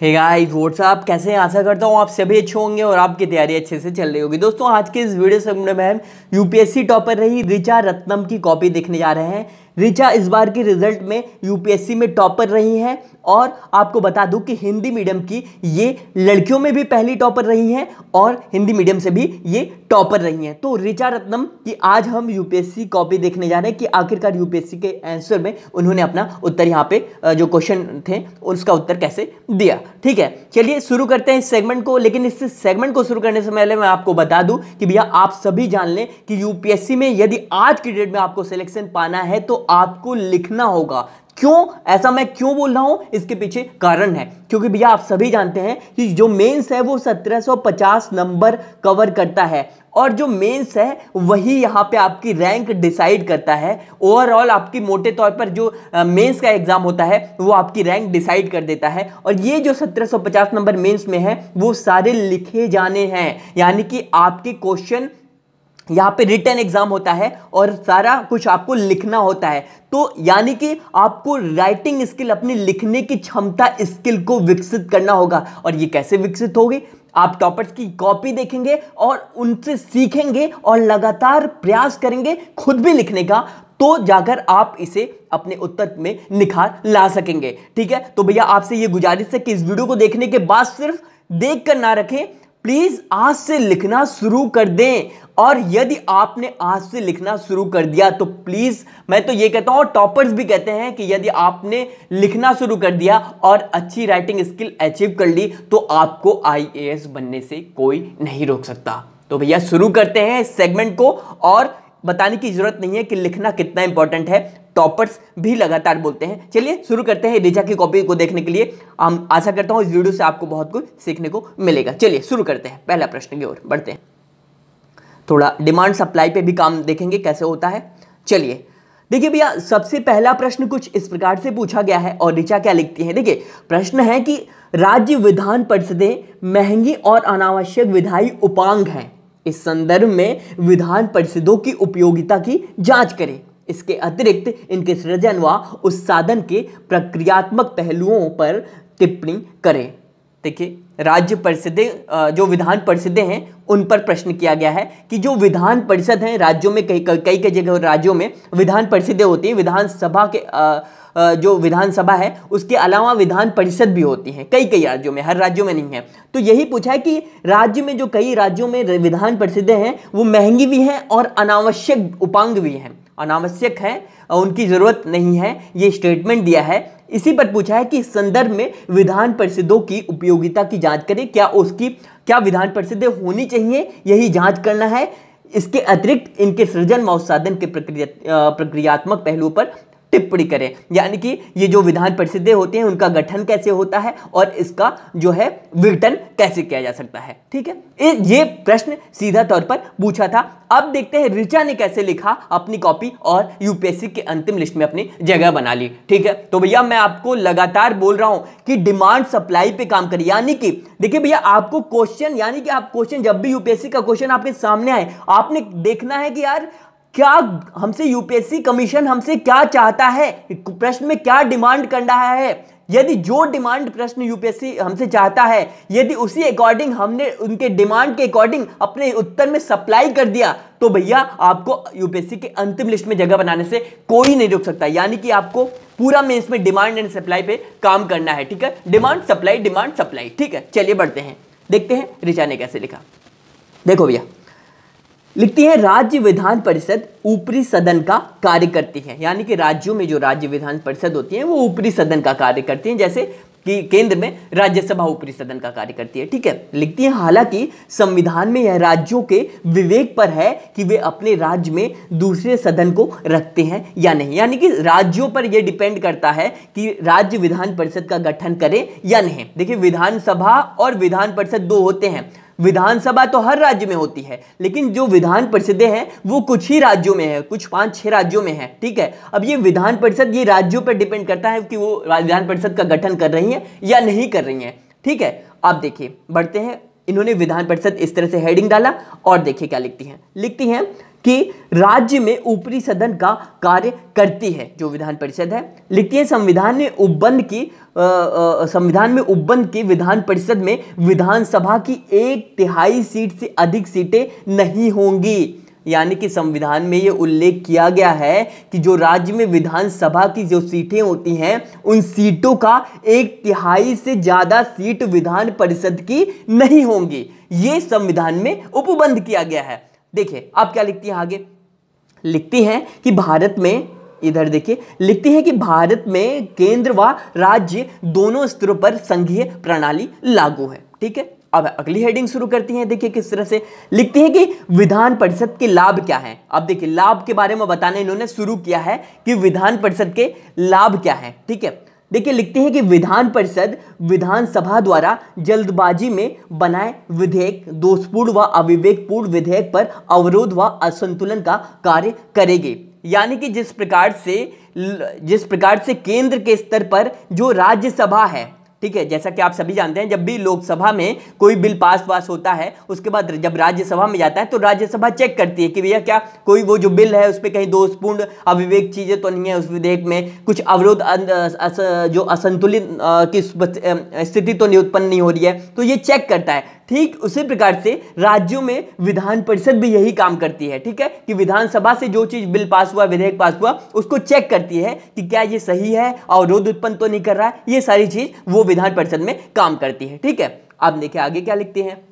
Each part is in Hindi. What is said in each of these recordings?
हे गाइस व्हाट्सअप कैसे हैं आशा करता हूँ आप सभी अच्छे होंगे और आपकी तैयारी अच्छे से चल रही होगी दोस्तों आज के इस वीडियो से में हम यूपीएससी टॉपर रही रिचा रत्नम की कॉपी देखने जा रहे हैं रिचा इस बार की रिजल्ट में यूपीएससी में टॉपर रही हैं और आपको बता दूं कि हिंदी मीडियम की ये लड़कियों में भी पहली टॉपर रही हैं और हिंदी मीडियम से भी ये टॉपर रही हैं तो रिचा रत्नम की आज हम यूपीएससी कॉपी देखने जा रहे हैं कि आखिरकार यूपीएससी के आंसर में उन्होंने अपना उत्तर यहाँ पे जो क्वेश्चन थे उसका उत्तर कैसे दिया ठीक है चलिए शुरू करते हैं इस सेगमेंट को लेकिन इस सेगमेंट को शुरू करने से पहले मैं आपको बता दूँ कि भैया आप सभी जान लें कि यूपीएससी में यदि आज की डेट में आपको सिलेक्शन पाना है तो आपको लिखना होगा क्यों ऐसा मैं क्यों बोल रहा हूं इसके पीछे कारण है क्योंकि भैया आप सभी जानते हैं कि जो मेंस है वो 1750 नंबर कवर करता है और जो मेंस है वही यहाँ पे आपकी रैंक डिसाइड करता है ओवरऑल आपकी मोटे तौर पर जो मेंस का एग्ज़ाम होता है वो आपकी रैंक डिसाइड कर देता है और ये जो 1750 नंबर मेंस में है वो सारे लिखे जाने हैं यानी कि आपके क्वेश्चन यहाँ पे रिटर्न एग्जाम होता है और सारा कुछ आपको लिखना होता है तो यानी कि आपको राइटिंग स्किल अपनी लिखने की क्षमता स्किल को विकसित करना होगा और ये कैसे विकसित होगी आप टॉपर्स की कॉपी देखेंगे और उनसे सीखेंगे और लगातार प्रयास करेंगे खुद भी लिखने का तो जाकर आप इसे अपने उत्तर में निखार ला सकेंगे ठीक है तो भैया आपसे ये गुजारिश है कि इस वीडियो को देखने के बाद सिर्फ देख कर ना रखें प्लीज़ आज से लिखना शुरू कर दें और यदि आपने आज से लिखना शुरू कर दिया तो प्लीज़ मैं तो ये कहता हूँ और टॉपर्स भी कहते हैं कि यदि आपने लिखना शुरू कर दिया और अच्छी राइटिंग स्किल अचीव कर ली तो आपको आईएएस बनने से कोई नहीं रोक सकता तो भैया शुरू करते हैं इस सेगमेंट को और बताने की जरूरत नहीं है कि लिखना कितना इंपॉर्टेंट है टॉपर्स भी लगातार बोलते हैं चलिए शुरू करते हैं रिजा की कॉपी को देखने के लिए हम आशा करता हूँ इस वीडियो से आपको बहुत कुछ सीखने को मिलेगा चलिए शुरू करते हैं पहला प्रश्न की ओर बढ़ते हैं थोड़ा डिमांड सप्लाई पे भी काम देखेंगे कैसे होता है चलिए देखिए भैया सबसे पहला प्रश्न कुछ इस प्रकार से पूछा गया है और ऋचा क्या लिखती है देखिए प्रश्न है कि राज्य विधान परिषदें महंगी और अनावश्यक विधायी उपांग हैं इस संदर्भ में विधान परिषदों की उपयोगिता की जांच करें इसके अतिरिक्त इनके सृजन व उस साधन के प्रक्रियात्मक पहलुओं पर टिप्पणी करें देखिए राज्य परिषद जो विधान परिषद हैं उन पर प्रश्न किया गया है कि जो विधान परिषद हैं राज्यों में कई कई कई जगह राज्यों में विधान परिषदें होती हैं विधानसभा के जो विधानसभा है उसके अलावा विधान परिषद भी होती हैं कई कई राज्यों में हर राज्यों में नहीं है तो यही पूछा है कि राज्य में जो कई राज्यों में विधान परिषदें हैं वो महंगी भी हैं और अनावश्यक उपांग भी हैं अनावश्यक हैं उनकी ज़रूरत नहीं है ये स्टेटमेंट दिया है इसी पर पूछा है कि इस संदर्भ में विधान परिषदों की उपयोगिता की जांच करें क्या उसकी क्या विधान परिषद होनी चाहिए यही जांच करना है इसके अतिरिक्त इनके सृजन व उत्साधन के प्रक्रिया प्रक्रियात्मक पहलुओं पर टिप्पणी करें यानी कि ये जो विधान परिषद होते हैं उनका गठन कैसे होता है और इसका जो है विघटन कैसे किया जा सकता है ठीक है ये प्रश्न सीधा तौर पर पूछा था अब देखते हैं ऋचा ने कैसे लिखा अपनी कॉपी और यूपीएससी के अंतिम लिस्ट में अपनी जगह बना ली ठीक है तो भैया मैं आपको लगातार बोल रहा हूं कि डिमांड सप्लाई पे काम करिए यानी कि देखिए भैया आपको क्वेश्चन यानी कि आप क्वेश्चन जब भी यूपीएससी का क्वेश्चन आपके सामने आए आपने देखना है कि यार क्या हमसे यूपीएससी कमीशन हमसे क्या चाहता है प्रश्न में क्या डिमांड कर रहा है यदि जो डिमांड प्रश्न यूपीएससी हमसे चाहता है यदि उसी अकॉर्डिंग हमने उनके डिमांड के अकॉर्डिंग अपने उत्तर में सप्लाई कर दिया तो भैया आपको यूपीएससी के अंतिम लिस्ट में जगह बनाने से कोई नहीं रोक सकता यानी कि आपको पूरा मेंस में डिमांड एंड सप्लाई पे काम करना है ठीक है डिमांड सप्लाई डिमांड सप्लाई ठीक है चलिए बढ़ते हैं देखते हैं रिचा ने कैसे लिखा देखो भैया लिखती है राज्य विधान परिषद ऊपरी सदन का कार्य करती है यानी कि राज्यों में जो राज्य विधान परिषद होती है वो ऊपरी सदन का कार्य करती है जैसे कि केंद्र में राज्यसभा ऊपरी सदन का कार्य करती है ठीक है लिखती है हालांकि संविधान में यह राज्यों के विवेक पर है कि वे अपने राज्य में दूसरे सदन को रखते हैं या नहीं यानी कि राज्यों पर यह डिपेंड करता है कि राज्य विधान परिषद का गठन करें या नहीं देखिए विधानसभा और विधान परिषद दो होते हैं विधानसभा तो हर राज्य में होती है लेकिन जो विधान परिषदें हैं वो कुछ ही राज्यों में है कुछ पांच छह राज्यों में है ठीक है अब ये विधान परिषद ये राज्यों पर डिपेंड करता है कि वो विधान परिषद का गठन कर रही है या नहीं कर रही है ठीक है आप देखिए बढ़ते हैं इन्होंने विधान परिषद इस तरह से हेडिंग डाला और देखिए क्या लिखती हैं लिखती हैं कि राज्य में ऊपरी सदन का कार्य करती है जो विधान परिषद है लिखती है संविधान में उपबंध की संविधान में उपबंध की विधान परिषद में विधानसभा की एक तिहाई सीट से अधिक सीटें नहीं होंगी यानी कि संविधान में ये उल्लेख किया गया है कि जो राज्य में विधानसभा की जो सीटें होती हैं उन सीटों का एक तिहाई से ज़्यादा सीट विधान परिषद की नहीं होंगी ये संविधान में उपबंध किया गया है देखिए अब क्या लिखती है आगे लिखती है कि भारत में इधर देखिए लिखती है कि भारत में केंद्र व राज्य दोनों स्तरों पर संघीय प्रणाली लागू है ठीक है अब अगली हेडिंग शुरू करती है देखिए किस तरह से लिखती है कि विधान परिषद के लाभ क्या है अब देखिए लाभ के बारे में बताने इन्होंने शुरू किया है कि विधान परिषद के लाभ क्या है ठीक है देखिए लिखते हैं कि विधान परिषद विधानसभा द्वारा जल्दबाजी में बनाए विधेयक दोषपूर्ण व अविवेकपूर्ण विधेयक पर अवरोध व असंतुलन का कार्य करेगी यानी कि जिस प्रकार से जिस प्रकार से केंद्र के स्तर पर जो राज्यसभा है ठीक है जैसा कि आप सभी जानते हैं जब भी लोकसभा में कोई बिल पास पास होता है उसके बाद जब राज्यसभा में जाता है तो राज्यसभा चेक करती है कि भैया क्या कोई वो जो बिल है उस पर कहीं दोषपूर्ण अविवेक चीज़ें तो नहीं है उस विधेयक में कुछ अवरोध अं, जो असंतुलित की स्थिति तो नहीं उत्पन्न नहीं हो रही है तो ये चेक करता है ठीक उसी प्रकार से राज्यों में विधान परिषद भी यही काम करती है ठीक है कि विधानसभा से जो चीज़ बिल पास हुआ विधेयक पास हुआ उसको चेक करती है कि क्या ये सही है और रोध उत्पन्न तो नहीं कर रहा है ये सारी चीज़ वो विधान परिषद में काम करती है ठीक है अब देखिए आगे क्या लिखते हैं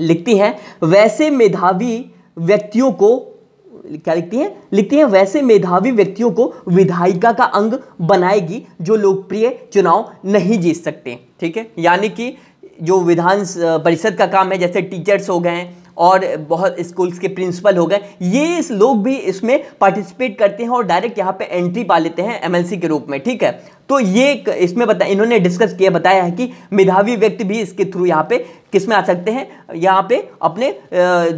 लिखती हैं वैसे मेधावी व्यक्तियों को क्या लिखती है लिखती है वैसे मेधावी व्यक्तियों को विधायिका का अंग बनाएगी जो लोकप्रिय चुनाव नहीं जीत सकते ठीक है यानी कि जो विधान परिषद का काम है जैसे टीचर्स हो गए और बहुत स्कूल्स के प्रिंसिपल हो गए ये इस लोग भी इसमें पार्टिसिपेट करते हैं और डायरेक्ट यहाँ पे एंट्री पा लेते हैं एमएलसी के रूप में ठीक है तो ये इसमें बता इन्होंने डिस्कस किया बताया है कि मेधावी व्यक्ति भी इसके थ्रू यहाँ पे किस में आ सकते हैं यहाँ पे अपने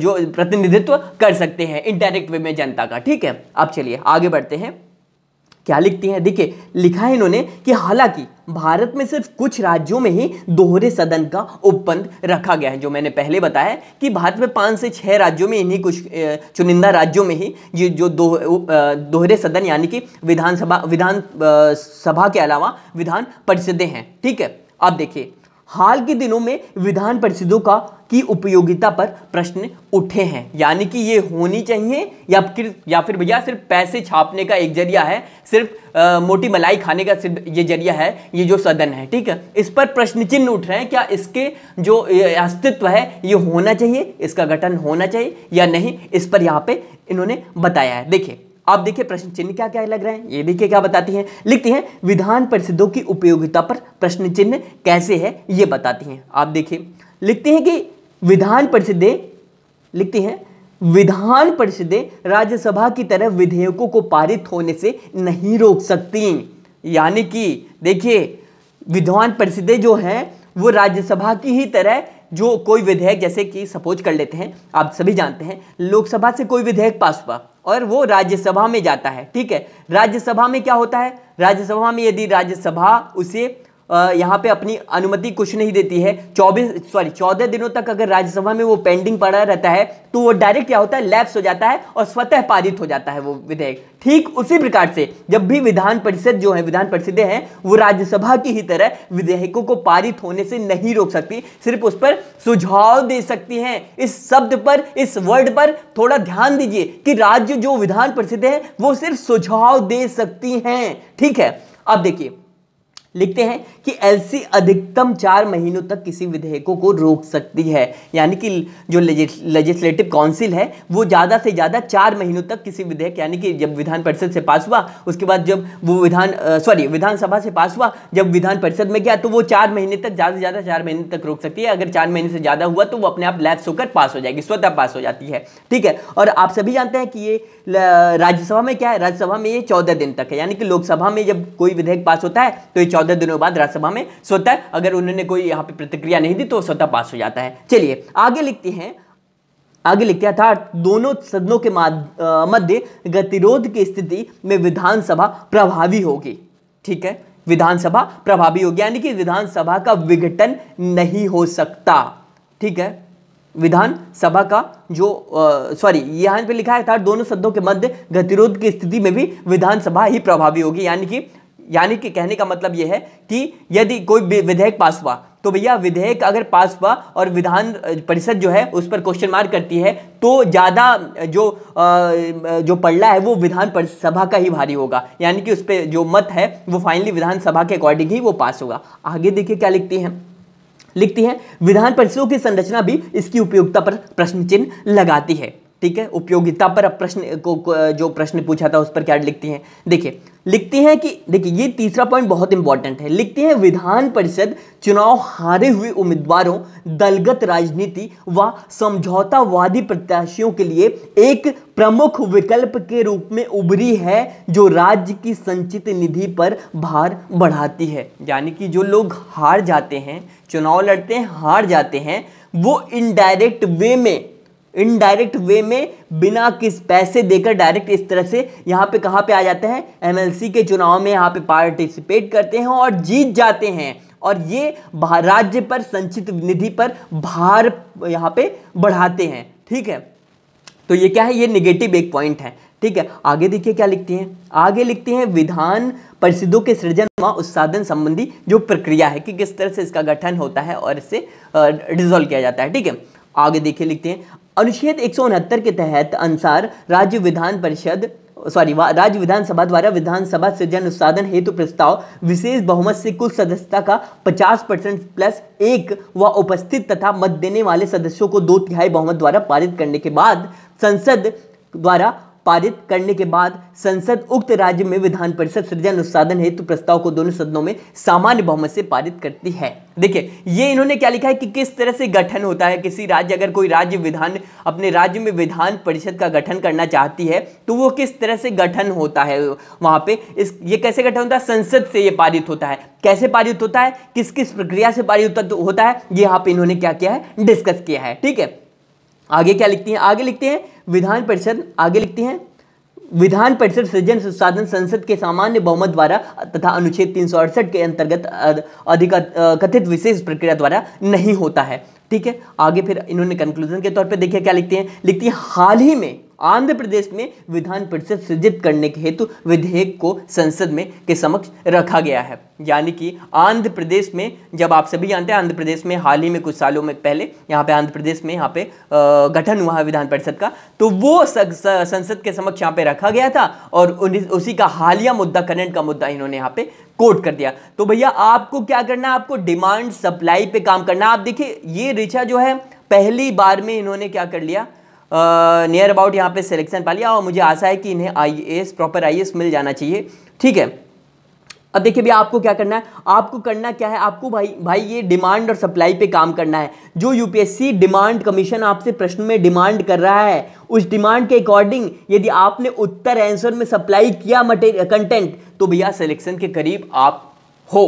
जो प्रतिनिधित्व कर सकते हैं इनडायरेक्ट वे में जनता का ठीक है आप चलिए आगे बढ़ते हैं क्या लिखती हैं देखिए लिखा है इन्होंने कि हालांकि भारत में सिर्फ कुछ राज्यों में ही दोहरे सदन का उपबंध रखा गया है जो मैंने पहले बताया कि भारत में पाँच से छः राज्यों में इन्हीं कुछ चुनिंदा राज्यों में ही ये जो दो दोहरे सदन यानी कि विधानसभा विधान सभा के अलावा विधान परिषदें हैं ठीक है आप देखिए हाल के दिनों में विधान परिषदों का की उपयोगिता पर प्रश्न उठे हैं यानी कि ये होनी चाहिए या फिर या फिर भैया सिर्फ पैसे छापने का एक जरिया है सिर्फ आ, मोटी मलाई खाने का सिर्फ ये जरिया है ये जो सदन है ठीक है इस पर प्रश्न चिन्ह उठ रहे हैं क्या इसके जो अस्तित्व है ये होना चाहिए इसका गठन होना चाहिए या नहीं इस पर यहाँ पे इन्होंने बताया है देखिए आप देखिए प्रश्न चिन्ह क्या क्या लग रहे हैं ये देखिए क्या बताती हैं लिखती हैं विधान परिषदों की उपयोगिता पर प्रश्न चिन्ह कैसे है ये बताती हैं आप देखिए लिखते हैं कि विधान परिषदें लिखती हैं विधान परिषदें राज्यसभा की तरह विधेयकों को पारित होने से नहीं रोक सकती यानी कि देखिए विधान परिषदें जो हैं वो राज्यसभा की ही तरह जो कोई विधेयक जैसे कि सपोज कर लेते हैं आप सभी जानते हैं लोकसभा से कोई विधेयक पास हुआ और वो राज्यसभा में जाता है ठीक है राज्यसभा में क्या होता है राज्यसभा में यदि राज्यसभा उसे यहाँ पे अपनी अनुमति कुछ नहीं देती है चौबीस सॉरी चौदह दिनों तक अगर राज्यसभा में वो पेंडिंग पड़ा रहता है तो वो डायरेक्ट क्या होता है लैप्स हो जाता है और स्वतः पारित हो जाता है वो विधेयक ठीक उसी प्रकार से जब भी विधान परिषद जो है विधान परिषदें हैं वो राज्यसभा की ही तरह विधेयकों को पारित होने से नहीं रोक सकती सिर्फ उस पर सुझाव दे सकती हैं इस शब्द पर इस वर्ड पर थोड़ा ध्यान दीजिए कि राज्य जो विधान परिषद है वो सिर्फ सुझाव दे सकती हैं ठीक है अब देखिए लिखते हैं कि एलसी अधिकतम चार महीनों तक किसी विधेयकों को रोक सकती है यानी कि जो लेजिस्लेटिव काउंसिल है वो ज़्यादा से ज़्यादा चार महीनों तक किसी विधेयक यानी कि जब विधान परिषद से पास हुआ उसके बाद जब वो विधान सॉरी विधानसभा से पास हुआ जब विधान परिषद में गया तो वो चार महीने तक ज़्यादा से ज़्यादा चार महीने तक रोक सकती है अगर चार महीने से ज़्यादा हुआ तो वो अपने आप लैप्स होकर पास हो जाएगी स्वतः पास हो जाती है ठीक है और आप सभी जानते हैं कि ये राज्यसभा में क्या है राज्यसभा में ये चौदह दिन तक है यानी कि लोकसभा में जब कोई विधेयक पास होता है तो ये चौदह चौदह दिनों बाद राज्यसभा में स्वतः अगर उन्होंने कोई यहाँ पे प्रतिक्रिया नहीं दी तो स्वतः पास हो जाता है चलिए आगे लिखते हैं आगे लिखते हैं अर्थात दोनों सदनों के मध्य गतिरोध की स्थिति में विधानसभा प्रभावी होगी ठीक है विधानसभा प्रभावी होगी यानी कि विधानसभा का विघटन नहीं हो सकता ठीक है विधानसभा का जो सॉरी यहाँ पे लिखा है था दोनों सदनों के मध्य गतिरोध की स्थिति में भी विधानसभा ही प्रभावी होगी यानी कि यानी कि कहने का मतलब यह है कि यदि कोई विधेयक पास हुआ तो भैया विधेयक अगर पास हुआ और विधान परिषद जो है उस पर क्वेश्चन मार्क करती है तो ज़्यादा जो जो पड़ला है वो विधान सभा का ही भारी होगा यानी कि उस पर जो मत है वो फाइनली विधानसभा के अकॉर्डिंग ही वो पास होगा आगे देखिए क्या लिखती है लिखती है विधान परिषदों की संरचना भी इसकी उपयोगिता पर प्रश्न चिन्ह लगाती है ठीक है उपयोगिता पर अब प्रश्न को जो प्रश्न पूछा था उस पर क्या लिखती हैं देखिए लिखती हैं कि देखिए ये तीसरा पॉइंट बहुत इंपॉर्टेंट है लिखती हैं विधान परिषद चुनाव हारे हुए उम्मीदवारों दलगत राजनीति व समझौतावादी प्रत्याशियों के लिए एक प्रमुख विकल्प के रूप में उभरी है जो राज्य की संचित निधि पर भार बढ़ाती है यानी कि जो लोग हार जाते हैं चुनाव लड़ते हैं हार जाते हैं वो इनडायरेक्ट वे में इनडायरेक्ट वे में बिना किस पैसे देकर डायरेक्ट इस तरह से यहाँ पे कहाँ पे आ जाते हैं एमएलसी के चुनाव में यहाँ पे पार्टिसिपेट करते हैं और जीत जाते हैं और ये राज्य पर संचित निधि पर भार यहाँ पे बढ़ाते हैं ठीक है तो ये क्या है ये निगेटिव एक पॉइंट है ठीक है आगे देखिए क्या लिखते हैं आगे लिखते हैं विधान परिषदों के सृजन व उत्साधन संबंधी जो प्रक्रिया है कि किस तरह से इसका गठन होता है और इसे डिजोल्व किया जाता है ठीक है आगे देखिए लिखते हैं अनुच्छेद एक के तहत अनुसार राज्य विधान परिषद सॉरी राज्य विधानसभा द्वारा विधानसभा सृजन अनुसाधन हेतु प्रस्ताव विशेष बहुमत से कुल सदस्यता का 50 परसेंट प्लस एक व उपस्थित तथा मत देने वाले सदस्यों को दो तिहाई बहुमत द्वारा पारित करने के बाद संसद द्वारा पारित करने के बाद संसद उक्त राज्य में विधान परिषद सृजन अनुसाधन हेतु प्रस्ताव को दोनों सदनों में सामान्य बहुमत से पारित करती है देखिए ये इन्होंने क्या लिखा है कि किस तरह से गठन होता है किसी राज्य अगर कोई राज्य विधान अपने राज्य में विधान परिषद का गठन करना चाहती है तो वो किस तरह से गठन होता है वहां पे इस ये कैसे गठन होता है संसद से ये पारित होता है कैसे पारित होता है किस किस प्रक्रिया से पारित होता है ये यहाँ पे इन्होंने क्या किया है डिस्कस किया है ठीक है आगे क्या लिखती हैं आगे लिखते हैं विधान परिषद आगे लिखते हैं विधान परिषद सृजन संसाधन संसद के सामान्य बहुमत द्वारा तथा अनुच्छेद तीन के अंतर्गत अधिक कथित विशेष प्रक्रिया द्वारा नहीं होता है ठीक है आगे फिर इन्होंने कंक्लूजन के तौर पे देखिए क्या लिखते हैं लिखती है हाल ही में आंध्र प्रदेश में विधान परिषद सृजित करने के हेतु विधेयक को संसद में के समक्ष रखा गया है यानी कि आंध्र प्रदेश में जब आप सभी जानते हैं आंध्र प्रदेश में हाल ही में कुछ सालों में पहले यहाँ पे आंध्र प्रदेश में यहाँ पे गठन हुआ है विधान परिषद का तो वो संसद के समक्ष यहाँ पे रखा गया था और उसी का हालिया मुद्दा करंट का मुद्दा इन्होंने यहाँ पे कोट कर दिया तो भैया आपको क्या करना है आपको डिमांड सप्लाई पे काम करना आप देखिए ये रिचा जो है पहली बार में इन्होंने क्या कर लिया नियर अबाउट यहाँ पे सिलेक्शन पा लिया और मुझे आशा है कि इन्हें आई प्रॉपर आई मिल जाना चाहिए ठीक है अब देखिए भैया आपको क्या करना है आपको करना क्या है आपको भाई भाई ये डिमांड और सप्लाई पे काम करना है जो यूपीएससी डिमांड कमीशन आपसे प्रश्न में डिमांड कर रहा है उस डिमांड के अकॉर्डिंग यदि आपने उत्तर आंसर में सप्लाई किया मटेरियल कंटेंट तो भैया सिलेक्शन के करीब आप हो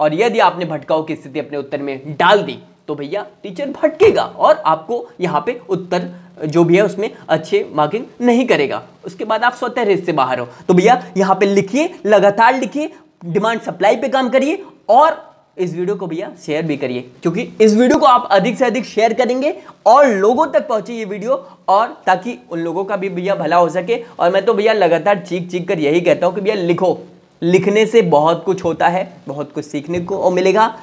और यदि आपने भटकाओ की स्थिति अपने उत्तर में डाल दी तो भैया टीचर भटकेगा और आपको यहाँ पे उत्तर जो भी है उसमें अच्छे मार्किंग नहीं करेगा उसके बाद आप स्वतः रेस से बाहर हो तो भैया यहाँ पे लिखिए लगातार लिखिए डिमांड सप्लाई पे काम करिए और इस वीडियो को भैया शेयर भी करिए क्योंकि इस वीडियो को आप अधिक से अधिक शेयर करेंगे और लोगों तक पहुंचे ये वीडियो और ताकि उन लोगों का भी भैया भला हो सके और मैं तो भैया लगातार चीख चीख कर यही कहता हूँ कि भैया लिखो लिखने से बहुत कुछ होता है बहुत कुछ सीखने को मिलेगा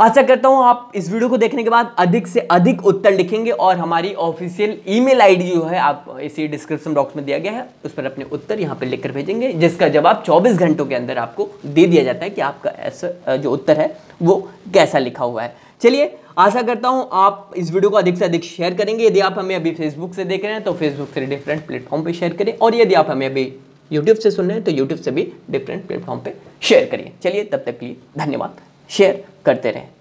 आशा करता हूँ आप इस वीडियो को देखने के बाद अधिक से अधिक उत्तर लिखेंगे और हमारी ऑफिशियल ईमेल आईडी जो है आप इसी डिस्क्रिप्शन बॉक्स में दिया गया है उस पर अपने उत्तर यहाँ पर लिखकर भेजेंगे जिसका जवाब 24 घंटों के अंदर आपको दे दिया जाता है कि आपका ऐसा जो उत्तर है वो कैसा लिखा हुआ है चलिए आशा करता हूँ आप इस वीडियो को अधिक से अधिक शेयर करेंगे यदि आप हमें अभी फेसबुक से देख रहे हैं तो फेसबुक से डिफरेंट प्लेटफॉर्म पर शेयर करें और यदि आप हमें अभी यूट्यूब से सुन रहे हैं तो यूट्यूब से भी डिफरेंट प्लेटफॉर्म पर शेयर करिए चलिए तब तक के लिए धन्यवाद शेयर करते रहें